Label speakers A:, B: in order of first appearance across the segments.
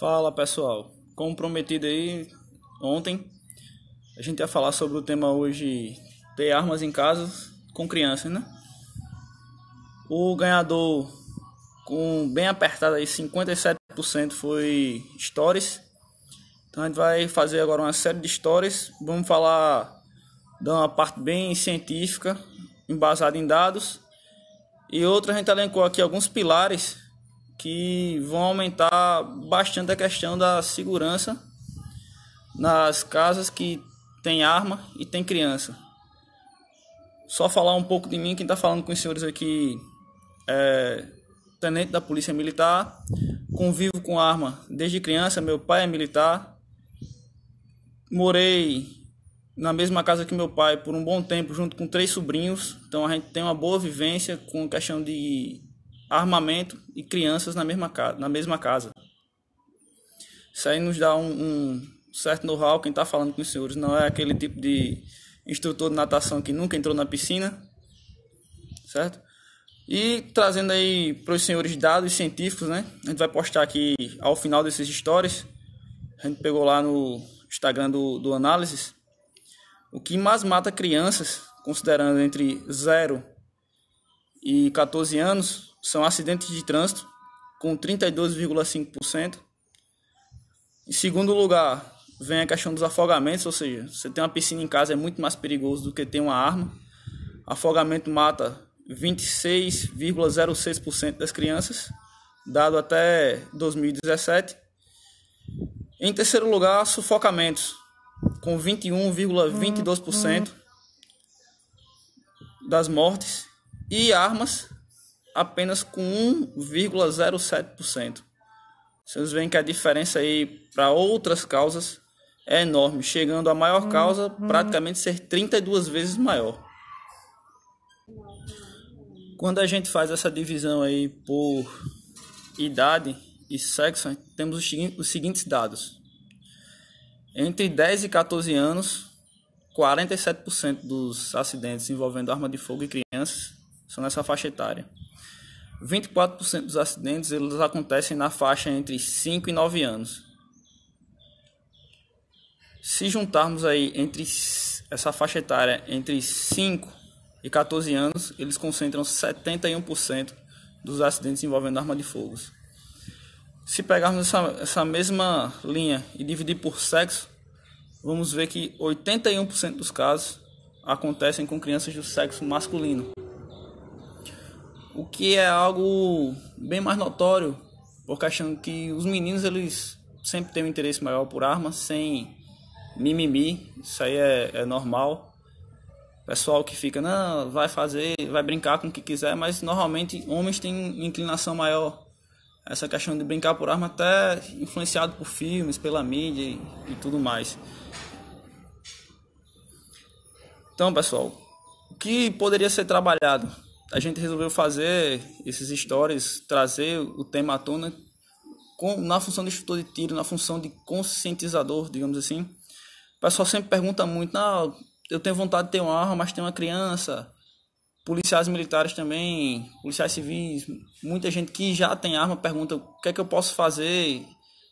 A: Fala pessoal, comprometido aí ontem, a gente ia falar sobre o tema hoje ter armas em casa com crianças, né? O ganhador com bem apertado aí 57% foi stories. Então a gente vai fazer agora uma série de stories, vamos falar de uma parte bem científica, embasada em dados. E outra a gente elencou aqui alguns pilares que vão aumentar bastante a questão da segurança nas casas que tem arma e tem criança. Só falar um pouco de mim, quem está falando com os senhores aqui é tenente da Polícia Militar, convivo com arma desde criança, meu pai é militar, morei na mesma casa que meu pai por um bom tempo, junto com três sobrinhos. Então a gente tem uma boa vivência com questão de armamento e crianças na mesma casa. Na mesma casa. Isso aí nos dá um, um certo know-how quem está falando com os senhores. Não é aquele tipo de instrutor de natação que nunca entrou na piscina, certo? E trazendo aí para os senhores dados científicos, né? A gente vai postar aqui ao final desses stories. A gente pegou lá no Instagram do, do Análises. O que mais mata crianças, considerando entre 0 e 14 anos, são acidentes de trânsito, com 32,5%. Em segundo lugar, vem a questão dos afogamentos, ou seja, você tem uma piscina em casa é muito mais perigoso do que ter uma arma. Afogamento mata 26,06% das crianças, dado até 2017. Em terceiro lugar, sufocamentos, com 21,22% das mortes. E armas, apenas com 1,07%. Vocês veem que a diferença aí para outras causas é enorme, chegando a maior causa uhum. praticamente ser 32 vezes maior. Quando a gente faz essa divisão aí por idade e sexo, temos os seguintes dados. Entre 10 e 14 anos, 47% dos acidentes envolvendo arma de fogo e crianças são nessa faixa etária. 24% dos acidentes eles acontecem na faixa entre 5 e 9 anos. Se juntarmos aí entre essa faixa etária entre 5 e 14 anos, eles concentram 71% dos acidentes envolvendo arma de fogo. Se pegarmos essa, essa mesma linha e dividir por sexo, vamos ver que 81% dos casos acontecem com crianças do sexo masculino o que é algo bem mais notório, porque achando que os meninos eles sempre têm um interesse maior por armas, sem mimimi, isso aí é, é normal. Pessoal que fica, não, vai fazer, vai brincar com o que quiser, mas normalmente homens têm inclinação maior. Essa questão de brincar por arma até influenciado por filmes, pela mídia e, e tudo mais. Então, pessoal, o que poderia ser trabalhado? a gente resolveu fazer esses stories, trazer o tema à tona com, na função de instrutor de tiro, na função de conscientizador, digamos assim. O pessoal sempre pergunta muito, não ah, eu tenho vontade de ter uma arma, mas tem uma criança. Policiais militares também, policiais civis, muita gente que já tem arma pergunta o que é que eu posso fazer?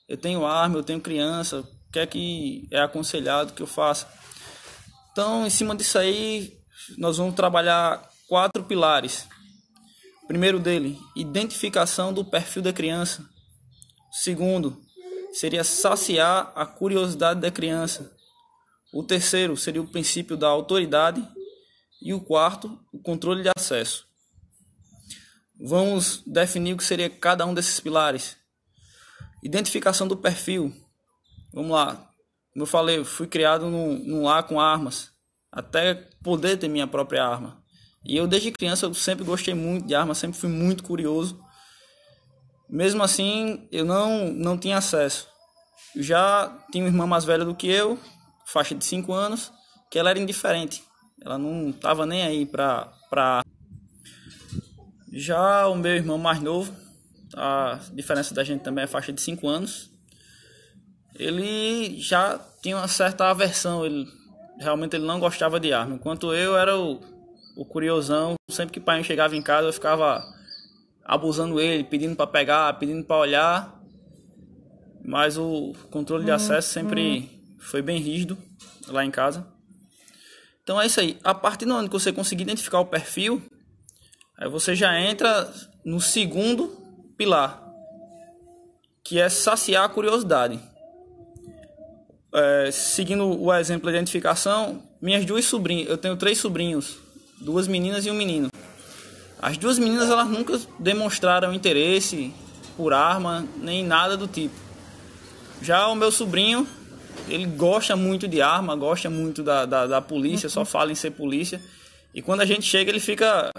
A: Eu tenho arma, eu tenho criança, o que é que é aconselhado que eu faça? Então, em cima disso aí, nós vamos trabalhar quatro pilares. primeiro dele, identificação do perfil da criança. segundo, seria saciar a curiosidade da criança. O terceiro seria o princípio da autoridade. E o quarto, o controle de acesso. Vamos definir o que seria cada um desses pilares. Identificação do perfil. Vamos lá. Como eu falei, eu fui criado num, num lar com armas. Até poder ter minha própria arma. E eu desde criança eu sempre gostei muito de armas, sempre fui muito curioso. Mesmo assim, eu não não tinha acesso. Eu já tinha uma irmã mais velha do que eu, faixa de 5 anos, que ela era indiferente. Ela não estava nem aí para para já o meu irmão mais novo, a diferença da gente também é faixa de 5 anos. Ele já tinha uma certa aversão, ele realmente ele não gostava de arma, enquanto eu era o o curiosão, sempre que o pai chegava em casa, eu ficava abusando ele, pedindo para pegar, pedindo para olhar. Mas o controle de uhum, acesso sempre uhum. foi bem rígido lá em casa. Então é isso aí. A partir do momento que você conseguir identificar o perfil, aí você já entra no segundo pilar, que é saciar a curiosidade. É, seguindo o exemplo da identificação, minhas duas sobrinhas, eu tenho três sobrinhos duas meninas e um menino. As duas meninas elas nunca demonstraram interesse por arma nem nada do tipo. Já o meu sobrinho, ele gosta muito de arma, gosta muito da, da, da polícia, só fala em ser polícia. E quando a gente chega, ele fica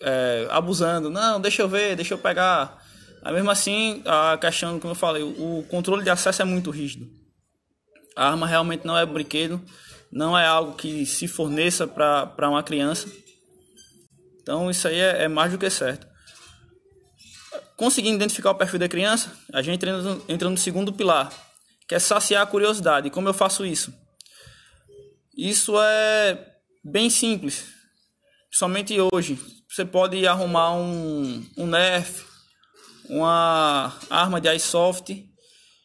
A: é, abusando. Não, deixa eu ver, deixa eu pegar. Aí mesmo assim, a questão, como eu falei, o controle de acesso é muito rígido. A arma realmente não é brinquedo não é algo que se forneça para uma criança. Então isso aí é, é, mais do que certo. Conseguindo identificar o perfil da criança, a gente entra no, entra no segundo pilar, que é saciar a curiosidade. Como eu faço isso? Isso é bem simples. Somente hoje. Você pode arrumar um, um nerf, uma arma de airsoft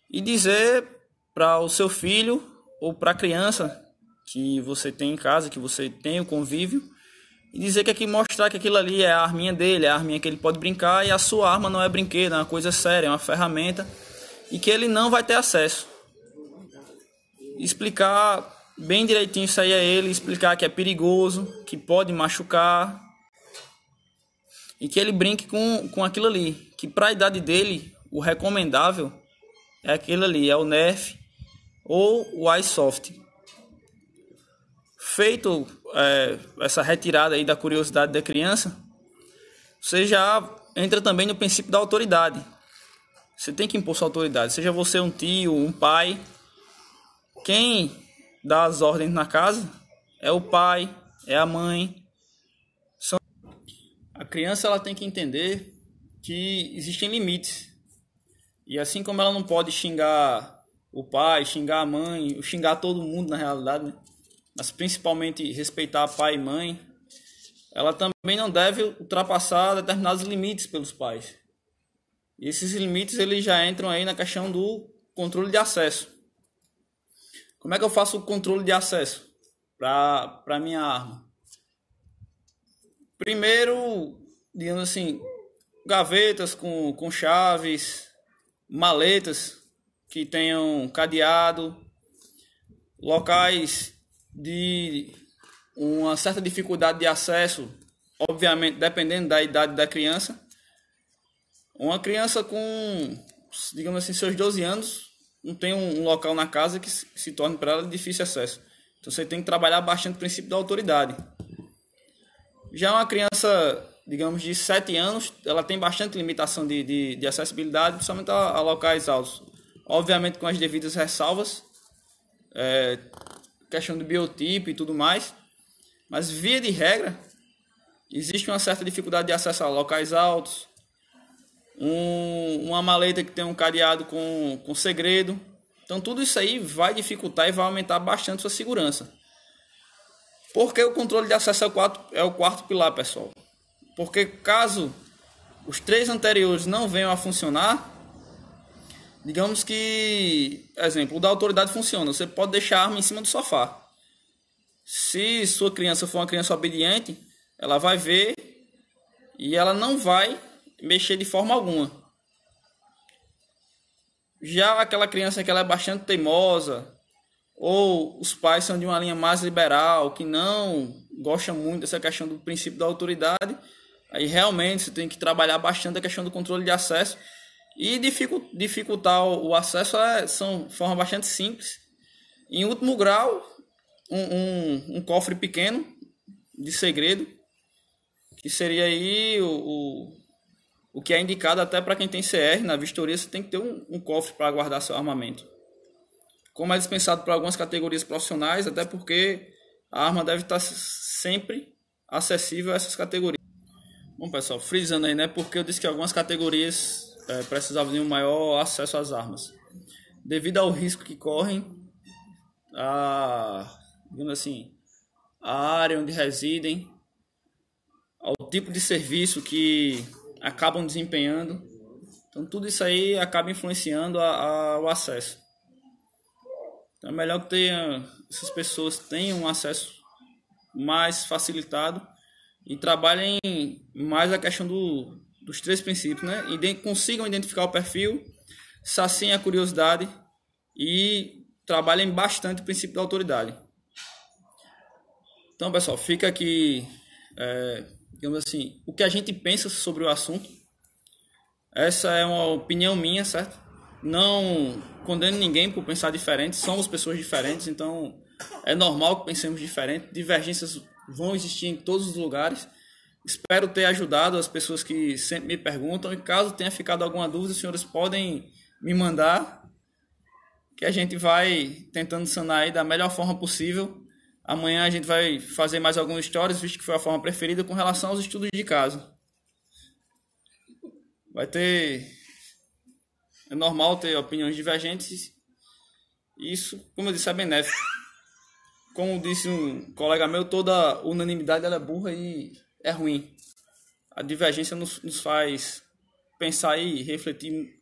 A: e dizer para o seu filho ou para a criança que você tem em casa, que você tem o convívio, e dizer que aqui mostrar que aquilo ali é a arminha dele, é a arminha que ele pode brincar, e a sua arma não é brinquedo, é uma coisa séria, é uma ferramenta, e que ele não vai ter acesso. Explicar bem direitinho isso aí a ele, explicar que é perigoso, que pode machucar, e que ele brinque com, com aquilo ali, que para a idade dele, o recomendável é aquilo ali, é o Nerf ou o iSoft, feito é, essa retirada aí da curiosidade da criança, você já entra também no princípio da autoridade. Você tem que impor sua autoridade, seja você um tio, um pai. Quem dá as ordens na casa é o pai, é a mãe. São... A criança ela tem que entender que existem limites. E assim como ela não pode xingar o pai, xingar a mãe, xingar todo mundo na realidade, né? mas principalmente respeitar pai e mãe, ela também não deve ultrapassar determinados limites pelos pais. E esses limites eles já entram aí na questão do controle de acesso. Como é que eu faço o controle de acesso para a minha arma? Primeiro, digamos assim, gavetas com, com chaves, maletas que tenham cadeado, locais de uma certa dificuldade de acesso, obviamente dependendo da idade da criança. Uma criança com, digamos assim, seus 12 anos, não tem um local na casa que se torne para ela de difícil acesso. Então você tem que trabalhar bastante o princípio da autoridade. Já uma criança, digamos, de 7 anos, ela tem bastante limitação de, de, de acessibilidade, principalmente a, a, locais altos. Obviamente com as devidas ressalvas, é, questão do biotipo e tudo mais. Mas, via de regra, existe uma certa dificuldade de acesso a locais altos, um, uma maleta que tem um cadeado com, com segredo. Então, tudo isso aí vai dificultar e vai aumentar bastante sua segurança. Porque o controle de acesso é o quarto, é o quarto pilar, pessoal. Porque caso os três anteriores não venham a funcionar, Digamos que, exemplo, o da autoridade funciona. Você pode deixar a arma em cima do sofá. Se sua criança for uma criança obediente, ela vai ver e ela não vai mexer de forma alguma. Já aquela criança que ela é bastante teimosa, ou os pais são de uma linha mais liberal, que não gosta muito dessa questão do princípio da autoridade, aí realmente você tem que trabalhar bastante a questão do controle de acesso e dificultar o acesso é, são formas bastante simples. Em último grau, um, um, um, cofre pequeno de segredo, que seria aí o, o, o que é indicado até para quem tem CR. Na vistoria você tem que ter um, um cofre para guardar seu armamento. Como é dispensado para algumas categorias profissionais, até porque a arma deve tá estar sempre acessível a essas categorias. Bom, pessoal, frisando aí, né? Porque eu disse que algumas categorias é, eh, precisavam de um maior acesso às armas. Devido ao risco que correm, a, digamos assim, a área onde residem, ao tipo de serviço que acabam desempenhando. Então, tudo isso aí acaba influenciando a, a, o acesso. Então, é melhor que tenha, essas pessoas tenham um acesso mais facilitado e trabalhem mais a questão do, dos três princípios, né? E consigam identificar o perfil, saciem a curiosidade e trabalhem bastante o princípio da autoridade. Então, pessoal, fica aqui, é, digamos assim, o que a gente pensa sobre o assunto. Essa é uma opinião minha, certo? Não condeno ninguém por pensar diferente, somos pessoas diferentes, então é normal que pensemos diferente, divergências vão existir em todos os lugares Espero ter ajudado as pessoas que sempre me perguntam. E caso tenha ficado alguma dúvida, os senhores podem me mandar, que a gente vai tentando sanar aí da melhor forma possível. Amanhã a gente vai fazer mais algumas histórias, visto que foi a forma preferida com relação aos estudos de caso. Vai ter. É normal ter opiniões divergentes. Isso, como eu disse, é benéfico. Como disse um colega meu, toda unanimidade é burra e é ruim. A divergência nos, nos faz pensar e refletir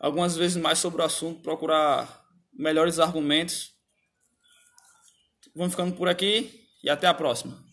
A: algumas vezes mais sobre o assunto, procurar melhores argumentos. Vamos ficando por aqui e até a próxima.